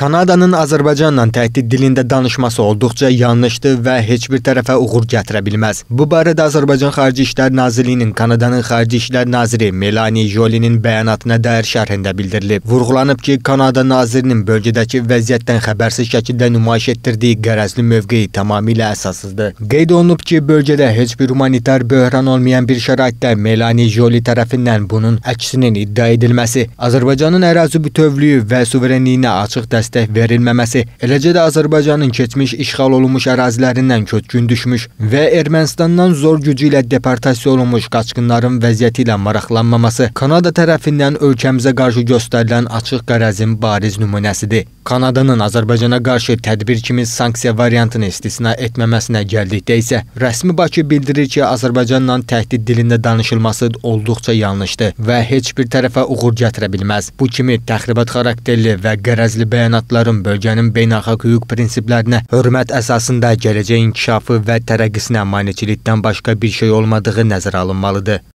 Kanadanın Azərbaycanla təhdid dilində danışması olduqca yanlışdır və heç bir tərəfə uğur gətirə bilməz. Bu barədə Azərbaycan Xarici İşlər Nazirliyinin Kanadanın Xarici İşlər Naziri Melani Jolinin bəyanatına dair şərhində bildirilib. Vurğulanıb ki, Kanada nazirinin bölgədəki vəziyyətdən xəbərsiz şəkildə nümayiş etdirdiyi qərəzli mövqeyi tamamilə əsassızdır. Qeyd olunub ki, bölgədə heç bir humanitar böhran olmayan bir şəraitdə Melani Joli tərəfindən bunun əksinin iddia edilməsi Azərbaycanın ərazi bütövlüyü və suverenliyinə açıq dəstək dəstək verilməməsi, eləcə də Azərbaycanın keçmiş işğal olunmuş ərazilərindən köçkün düşmüş və Ermənistandan zor gücü ilə deportasiya olunmuş qaçqınların vəziyyəti ilə maraqlanmaması Kanada tərəfindən ölkəmizə qarşı göstərilən açıq qərəzin bariz nümunəsidir. Kanadanın Azərbaycana qarşı tədbir kimi sanksiya variantını istisna etməməsinə gəldikdə isə rəsmi Bakı bildirir ki, Azərbaycanla təhdid dilində danışılması olduqca yanlışdır və heç bir tərəfə uğur gətirə bilməz. Bu kimi təxribat xarakterli və qərəzli bəyanatların bölgənin beynəlxalq hüquq prinsiplərinə hörmət əsasında gələcək inkişafı və tərəqqisinə maneçilikdən başqa bir şey olmadığı nəzərə alınmalıdır.